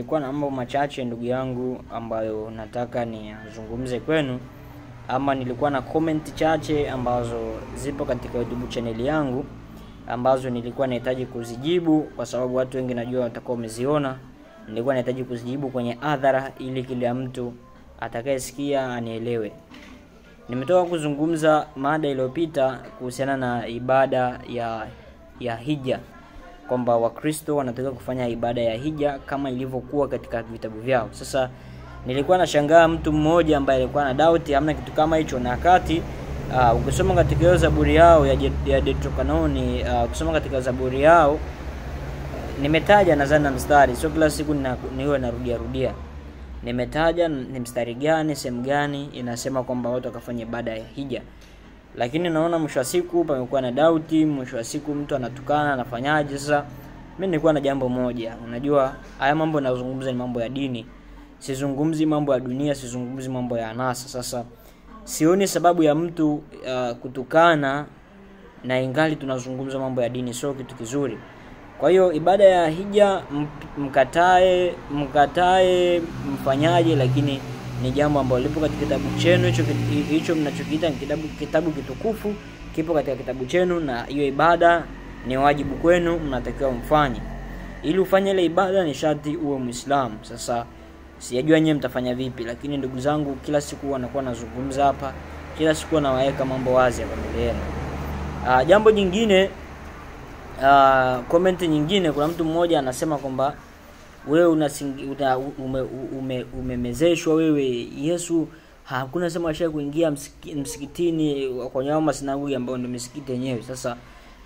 Nilikuwa na mambo machache ndugu yangu ambayo nataka niyazungumze kwenu, ama nilikuwa na comment chache ambazo zipo katika YouTube channel yangu ambazo nilikuwa nahitaji kuzijibu, kwa sababu watu wengi najua watakuwa wameziona. Nilikuwa nahitaji kuzijibu kwenye adhara, ili kila mtu atakayesikia anielewe. Nimetoka kuzungumza mada iliyopita kuhusiana na ibada ya ya hija kwamba Wakristo wanatakiwa kufanya ibada ya hija kama ilivyokuwa katika vitabu vyao. Sasa nilikuwa nashangaa mtu mmoja ambaye alikuwa na doubt hamna kitu kama hicho, na kati uh, ukisoma katika hiyo zaburi yao ya, ya detrokanoni uh, ukisoma katika zaburi yao nimetaja nadhani na mstari, sio kila siku niwe narudia rudia. Nimetaja ni mstari gani, sehemu gani inasema kwamba watu wakafanya ibada ya hija lakini naona mwisho wa siku pamekuwa na dauti mwisho wa siku mtu anatukana anafanyaje sasa mi nilikuwa na jambo moja unajua haya mambo nazungumza ni mambo ya dini sizungumzi mambo ya dunia sizungumzi mambo ya anasa sasa sioni sababu ya mtu uh, kutukana na ingali tunazungumza mambo ya dini sio kitu kizuri kwa hiyo ibada ya hija mkatae mkatae mfanyaje lakini ni jambo ambalo lipo katika kitabu chenu hicho hicho mnachokiita kitabu kitabu kitukufu kipo katika kitabu chenu na hiyo ibada ni wajibu kwenu mnatakiwa mfanye ili ufanye ile ibada ni sharti uwe muislamu sasa sijajua nyewe mtafanya vipi lakini ndugu zangu kila siku wanakuwa nazungumza hapa kila siku nawaweka mambo wazi hapa mbele yenu uh, jambo jingine uh, ah, komenti nyingine kuna mtu mmoja anasema kwamba wewe una, umemezeshwa ume, ume wewe yesu hakuna sema washa kuingia msiki, msikitini kwenye ao masinagogi ambayo ndio misikiti yenyewe sasa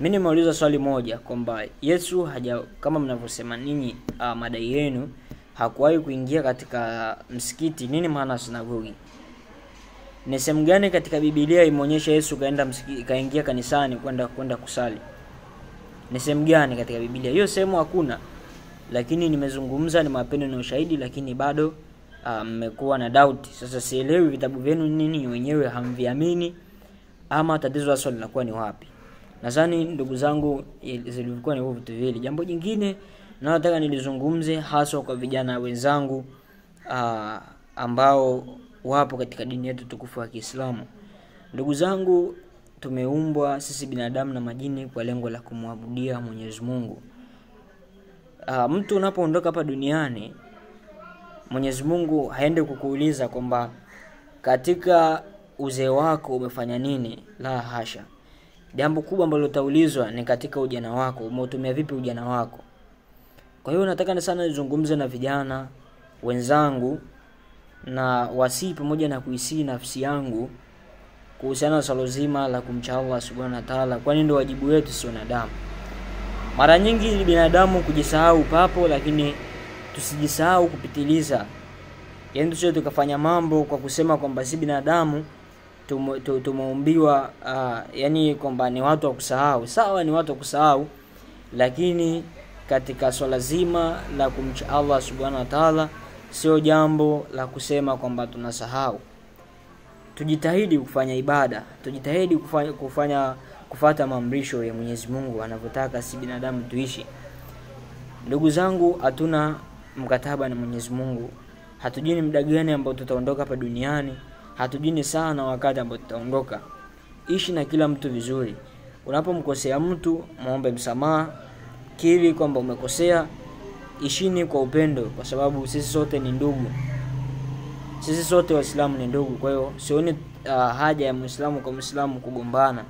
mi nimeuliza swali moja kwamba yesu haja kama mnavyosema ninyi uh, madai yenu hakuwahi kuingia katika msikiti nini maana sinagogi ni sehemu gani katika bibilia imeonyesha yesu kaenda kaingia kanisani kwenda kwenda kusali ni sehemu gani katika bibilia hiyo sehemu hakuna lakini nimezungumza, ni mapendo na ushahidi, lakini bado ah, mmekuwa um, na doubt. Sasa sielewi vitabu vyenu nini wenyewe hamviamini ama tatizo hasa linakuwa ni wapi? Nadhani ndugu zangu, zilikuwa ni hivyo vitu viwili. Jambo jingine ninalotaka nilizungumze haswa kwa vijana wenzangu uh, ambao wapo katika dini yetu tukufu ya Kiislamu. Ndugu zangu, tumeumbwa sisi binadamu na majini kwa lengo la kumwabudia Mwenyezi Mungu uh, mtu unapoondoka hapa duniani Mwenyezi Mungu haende kukuuliza kwamba katika uzee wako umefanya nini, la hasha. Jambo kubwa ambalo utaulizwa ni katika ujana wako, umeutumia vipi ujana wako. Kwa hiyo nataka ni sana nizungumze na vijana wenzangu na wasii pamoja na kuisii nafsi yangu kuhusiana na swala zima la kumcha Allah subhanahu wa ta'ala, kwani ndio wajibu wetu si wanadamu. Mara nyingi ni binadamu kujisahau papo, lakini tusijisahau kupitiliza, yaani tusio tukafanya mambo kwa kusema kwamba si binadamu tumeumbiwa uh, ah, yani kwamba ni watu wa kusahau. Sawa, ni watu wa kusahau, lakini katika swala zima la kumcha Allah subhanahu wa taala, sio jambo la kusema kwamba tunasahau. Tujitahidi kufanya ibada, tujitahidi kufanya, kufanya kufata maamrisho ya Mwenyezi Mungu anavyotaka si binadamu tuishi. Ndugu zangu, hatuna mkataba na Mwenyezi Mungu, hatujui ni muda gani ambao tutaondoka hapa duniani, hatujui saa na wakati ambao tutaondoka. Ishi na kila mtu vizuri. Unapomkosea mtu, muombe msamaha, kiri kwamba umekosea, ishini kwa upendo, kwa sababu sisi sote ni ndugu sisi sote waislamu ni ndugu kwa hiyo sioni uh, haja ya muislamu kwa muislamu kugombana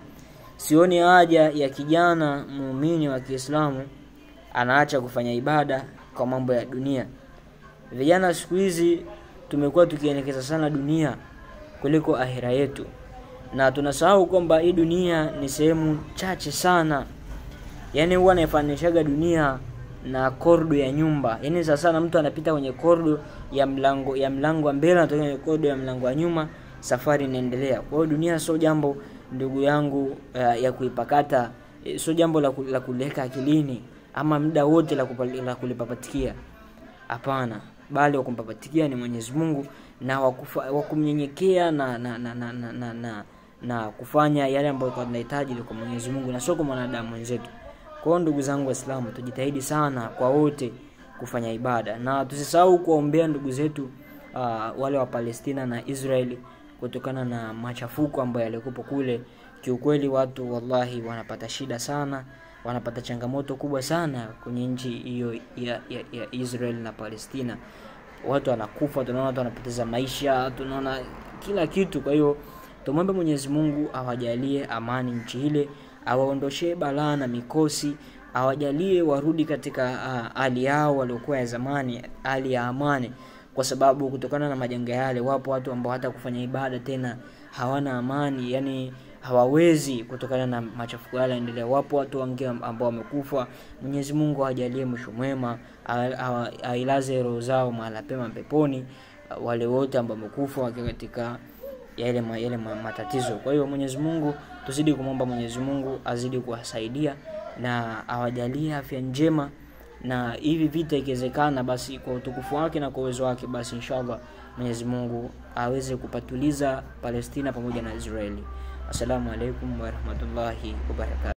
sioni haja ya kijana muumini wa Kiislamu anaacha kufanya ibada kwa mambo ya dunia. Vijana siku hizi tumekuwa tukielekeza sana dunia kuliko ahira yetu, na tunasahau kwamba hii dunia ni sehemu chache sana. Yaani huwa naifanishaga dunia na kordo ya nyumba. Yaani sasa sana mtu anapita kwenye kordo ya mlango ya mlango wa mbele anatoka kwenye kordo ya mlango wa nyuma, safari inaendelea. Kwa hiyo dunia sio jambo ndugu yangu uh, ya kuipakata eh, sio jambo la, la kuleka akilini ama muda wote la, la kulipapatikia hapana bali wakumpapatikia ni mwenyezi mungu na wakumnyenyekea na na, na, na, na, na, na na kufanya yale ambayo tunahitaji kwa mwenyezi mungu na sio kwa mwanadamu wenzetu kwao ndugu zangu waislamu tujitahidi sana kwa wote kufanya ibada na tusisahau kuwaombea ndugu zetu uh, wale wa palestina na israeli kutokana na machafuko ambayo yalikuwa kule. Kiukweli watu wallahi wanapata shida sana, wanapata changamoto kubwa sana kwenye nchi hiyo ya, ya, ya Israel na Palestina. Watu wanakufa, tunaona watu wanapoteza maisha, tunaona kila kitu. Kwa hiyo tumwombe Mwenyezi Mungu awajalie amani nchi ile, awaondoshee balaa na mikosi, awajalie warudi katika ah, hali uh, yao waliokuwa ya zamani, hali ya amani kwa sababu kutokana na majanga yale wapo watu ambao hata kufanya ibada tena hawana amani yani hawawezi kutokana na machafuko yale endelea wapo watu wangi ambao wamekufa mwenyezi mungu awajalie mwisho mwema ailaze roho zao mahala pema peponi wale wote ambao wamekufa wakiwa katika yale, ma, yale ma, matatizo kwa hiyo mwenyezi mungu tuzidi kumwomba mwenyezi mungu azidi kuwasaidia na awajalie afya njema na hivi vita ikiwezekana, basi kwa utukufu wake na kwa uwezo wake, basi inshallah Mwenyezi Mungu aweze kupatuliza Palestina pamoja na Israeli. Assalamu alaikum warahmatullahi wabarakatuh.